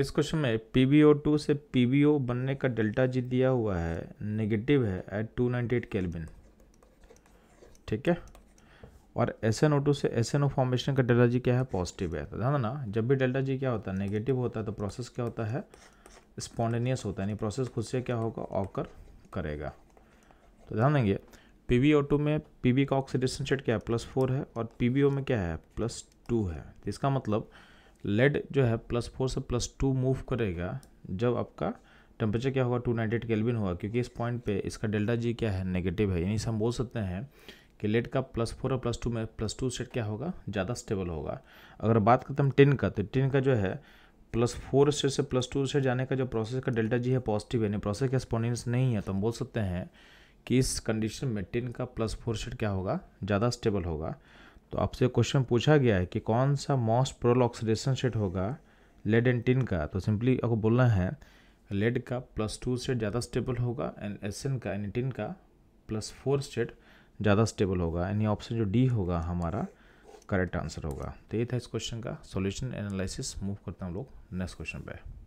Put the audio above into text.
इस क्वेश्चन में पी से पी बनने का डेल्टा जी दिया हुआ है नेगेटिव है at two ninety eight kelvin ठीक है और एस एन ओ टू से एस एन ओ फॉर्मेशन का डेल्टा जी क्या है पॉजिटिव है तो ध्यान ना जब भी डेल्टा जी क्या होता है नेगेटिव होता है तो प्रोसेस क्या होता है स्पॉन्डेनियस होता है यानी प्रोसेस खुद से क्या होगा ऑकर करेगा तो ध्यान देंगे पी वी ओ टू में पी वी का ऑक्सीडेशन सेट क्या है प्लस फोर है और पी वी ओ में क्या है प्लस टू है तो इसका मतलब लेड जो है प्लस फोर से प्लस टू मूव करेगा जब आपका टेम्परेचर क्या होगा टू नाइन्टी एट केल्विन होगा क्योंकि इस पॉइंट पे इसका डेल्टा जी क्या है नेगेटिव है यानी हम बोल सकते हैं कि लेड का प्लस फोर और प्लस टू में प्लस टू स्टेट क्या होगा ज़्यादा स्टेबल होगा अगर बात करते हम टिन का तो टिन का जो है प्लस फोर स्टेट से प्लस टू स्टेट जाने का जो प्रोसेस का डेल्टा जी है पॉजिटिव यानी प्रोसेस का स्पॉन्टेनियस नहीं है तो हम बोल सकते हैं कि इस कंडीशन में टिन का प्लस फोर स्टेट क्या होगा ज़्यादा स्टेबल होगा तो आपसे क्वेश्चन पूछा गया है कि कौन सा मोस्ट प्रोल ऑक्सीडेशन सेट होगा लेड एंड टिन का तो सिंपली आपको बोलना है लेड का प्लस टू सेट ज़्यादा स्टेबल होगा एंड एन का एंड टिन का प्लस फोर सेट ज़्यादा स्टेबल होगा ये ऑप्शन जो डी होगा हमारा करेक्ट आंसर होगा तो ये था इस क्वेश्चन का सॉल्यूशन एनालिसिस मूव करते हैं हम लोग नेक्स्ट क्वेश्चन पे